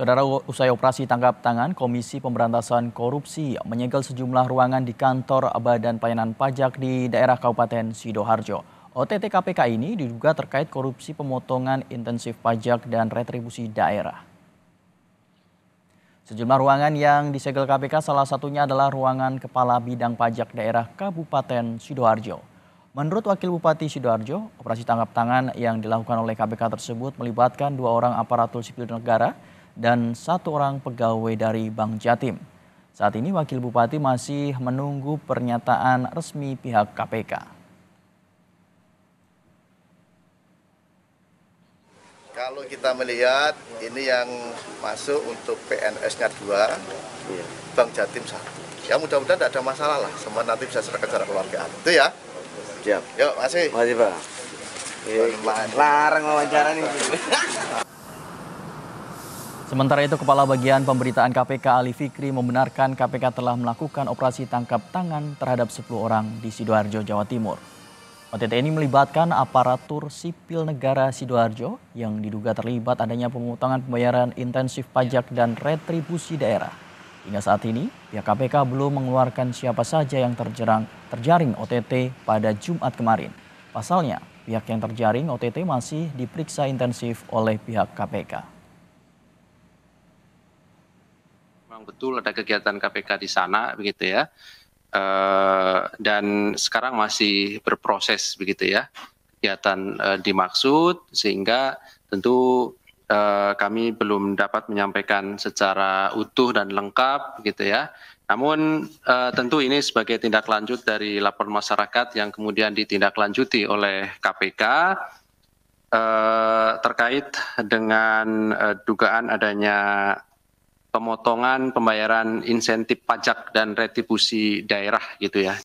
Saudara usai operasi tangkap tangan, Komisi Pemberantasan Korupsi menyegel sejumlah ruangan di kantor Badan Pelayanan Pajak di daerah Kabupaten Sidoharjo, OTT KPK ini diduga terkait korupsi pemotongan intensif pajak dan retribusi daerah. Sejumlah ruangan yang disegel KPK salah satunya adalah ruangan Kepala Bidang Pajak Daerah Kabupaten Sidoarjo. Menurut Wakil Bupati Sidoarjo, operasi tangkap tangan yang dilakukan oleh KPK tersebut melibatkan dua orang aparatur sipil negara dan satu orang pegawai dari Bank Jatim. Saat ini Wakil Bupati masih menunggu pernyataan resmi pihak KPK. Kalau kita melihat ini yang masuk untuk PNS-nya dua, iya. Bank Jatim satu. Ya mudah-mudahan tidak ada masalah lah, semua nanti bisa serahkan secara keluargaan. Itu ya. Siap. Yuk, masih. Masih, Pak. Larang wawancara nih. Sementara itu Kepala Bagian Pemberitaan KPK Ali Fikri membenarkan KPK telah melakukan operasi tangkap tangan terhadap 10 orang di Sidoarjo, Jawa Timur. OTT ini melibatkan aparatur sipil negara Sidoarjo yang diduga terlibat adanya pemutangan pembayaran intensif pajak dan retribusi daerah. Hingga saat ini, pihak KPK belum mengeluarkan siapa saja yang terjerang terjaring OTT pada Jumat kemarin. Pasalnya, pihak yang terjaring OTT masih diperiksa intensif oleh pihak KPK. memang betul ada kegiatan KPK di sana begitu ya. Uh, dan sekarang masih berproses begitu ya kegiatan uh, dimaksud sehingga tentu uh, kami belum dapat menyampaikan secara utuh dan lengkap gitu ya namun uh, tentu ini sebagai tindak lanjut dari laporan masyarakat yang kemudian ditindaklanjuti oleh KPK uh, terkait dengan uh, dugaan adanya pemotongan pembayaran insentif pajak dan retribusi daerah gitu ya